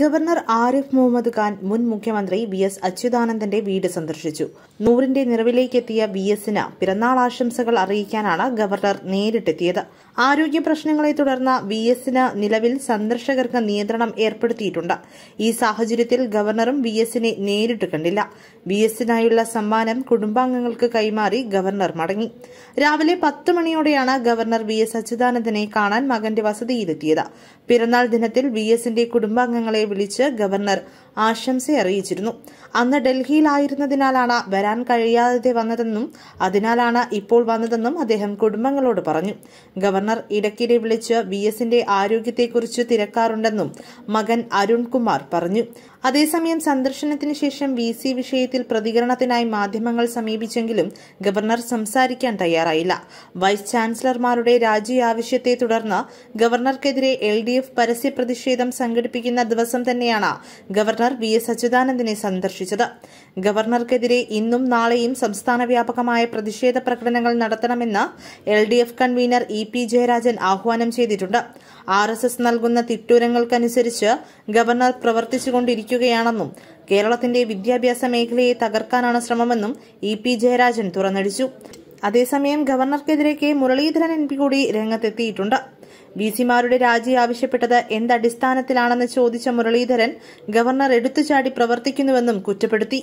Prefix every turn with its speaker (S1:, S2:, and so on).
S1: governor Arif Muhammad Khan മുൻ മുഖ്യമന്ത്രി V S അച്യുതാനന്ദന്റെ വീട് സന്ദർശിച്ചു നൂറിന്റെ നിറവിലേക്കെത്തിയ വി എസിന് പിറന്നാൾ ആശംസകൾ അറിയിക്കാനാണ് ഗവർണർ നേരിട്ടെത്തിയത് ആരോഗ്യ പ്രശ്നങ്ങളെ തുടർന്ന് വി എസിന് നിലവിൽ സന്ദർശകർക്ക് നിയന്ത്രണം ഏർപ്പെടുത്തിയിട്ടുണ്ട് ഈ സാഹചര്യത്തിൽ ഗവർണറും വി എസിനെ നേരിട്ട് കണ്ടില്ല വി എസിനായുള്ള സമ്മാനം കുടുംബാംഗങ്ങൾക്ക് കൈമാറി ഗവർണർ മടങ്ങി രാവിലെ പത്ത് മണിയോടെയാണ് ഗവർണർ വി എസ് അച്യുതാനന്ദനെ കാണാൻ മകന്റെ വസതിയിലെത്തിയത് പിറന്നാൾ ദിനത്തിൽ വി എസിന്റെ കുടുംബാംഗങ്ങളെ നേതാക്കളെ വിളിച്ച് ഗവർണർ ആശംസ അറിയിച്ചിരുന്നു അന്ന് ഡൽഹിയിലായിരുന്നതിനാലാണ് വരാൻ കഴിയാതെ വന്നതെന്നും അതിനാലാണ് ഇപ്പോൾ വന്നതെന്നും അദ്ദേഹം കുടുംബങ്ങളോട് പറഞ്ഞു ഗവർണർ ഇടയ്ക്കിടെ വിളിച്ച് വി എസിന്റെ ആരോഗ്യത്തെക്കുറിച്ച് തിരക്കാറുണ്ടെന്നും മകൻ അരുൺകുമാർ പറഞ്ഞു അതേസമയം സന്ദർശനത്തിന് ശേഷം വി സി വിഷയത്തിൽ പ്രതികരണത്തിനായി മാധ്യമങ്ങൾ സമീപിച്ചെങ്കിലും ഗവർണർ സംസാരിക്കാൻ തയ്യാറായില്ല വൈസ് ചാൻസലർമാരുടെ രാജി ആവശ്യത്തെ തുടർന്ന് ഗവർണർക്കെതിരെ എൽ ഡി എഫ് പരസ്യ പ്രതിഷേധം സംഘടിപ്പിക്കുന്ന ദിവസം തന്നെയാണ് ഗവർണർ വി എസ് അച്യുതാനന്ദനെ സന്ദർശിച്ചത് ഗവർണർക്കെതിരെ ഇന്നും നാളെയും സംസ്ഥാന വ്യാപകമായ പ്രതിഷേധ പ്രകടനങ്ങൾ നടത്തണമെന്ന് L D F convener E P Jayarajan ആഹ്വാനം ചെയ്തിട്ടുണ്ട് ആർ എസ് എസ് നൽകുന്ന തിട്ടൂരങ്ങൾക്കനുസരിച്ച് ഗവർണർ പ്രവർത്തിച്ചുകൊണ്ടിരിക്കും ഉപയോഗിക്കുകയാണെന്നും കേരളത്തിന്റെ വിദ്യാഭ്യാസ മേഖലയെ തകർക്കാനാണ് ശ്രമമെന്നും ഇ പി ജയരാജൻ തുറന്നടിച്ചു അതേസമയം ഗവർണർക്കെതിരെ കെ മുരളീധരൻ എം പി കൂടി രംഗത്തെത്തിയിട്ടുണ്ട് വി സിമാരുടെ രാജി ആവശ്യപ്പെട്ടത് എന്തടിസ്ഥാനത്തിലാണെന്ന് ചോദിച്ച മുരളീധരൻ ഗവർണർ എടുത്തുചാടി പ്രവർത്തിക്കുന്നുവെന്നും കുറ്റപ്പെടുത്തി